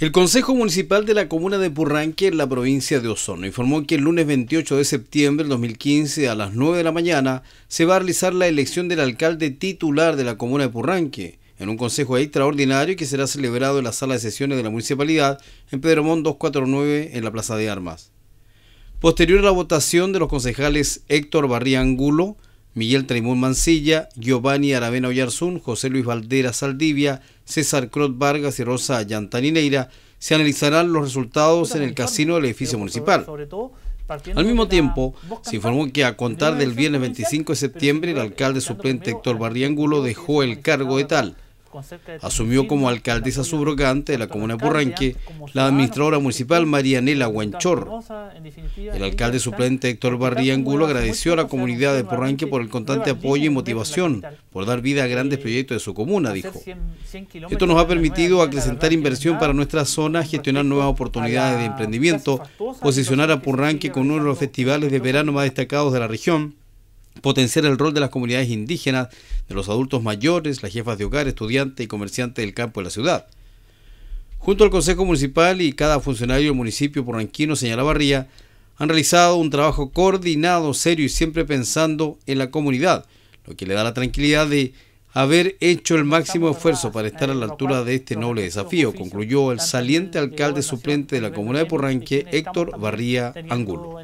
El Consejo Municipal de la Comuna de Purranque, en la provincia de Osorno, informó que el lunes 28 de septiembre del 2015 a las 9 de la mañana se va a realizar la elección del alcalde titular de la Comuna de Purranque, en un consejo extraordinario que será celebrado en la sala de sesiones de la municipalidad en Pedro 249 en la Plaza de Armas. Posterior a la votación de los concejales Héctor Barría Angulo, Miguel Traimón Mancilla, Giovanni Aravena Oyarzún, José Luis Valdera Saldivia, César Crot Vargas y Rosa Yantanineira, se analizarán los resultados en el casino del edificio municipal. Al mismo tiempo, se informó que a contar del viernes 25 de septiembre, el alcalde suplente Héctor Barriángulo dejó el cargo de tal. Asumió como alcaldesa subrogante de la comuna de Purranque la administradora municipal Marianela Huanchor. El alcalde suplente Héctor Barría agradeció a la comunidad de Purranque por el constante apoyo y motivación, por dar vida a grandes eh, proyectos de su comuna, dijo. Esto nos ha permitido acrecentar inversión para nuestra zona, gestionar nuevas oportunidades de emprendimiento, posicionar a Purranque con uno de los festivales de verano más destacados de la región potenciar el rol de las comunidades indígenas, de los adultos mayores, las jefas de hogar, estudiantes y comerciantes del campo de la ciudad. Junto al Consejo Municipal y cada funcionario del municipio porranquino señala Barría, han realizado un trabajo coordinado, serio y siempre pensando en la comunidad, lo que le da la tranquilidad de haber hecho el máximo esfuerzo para estar a la altura de este noble desafío, concluyó el saliente alcalde suplente de la comunidad de Porranque, Héctor Barría Angulo.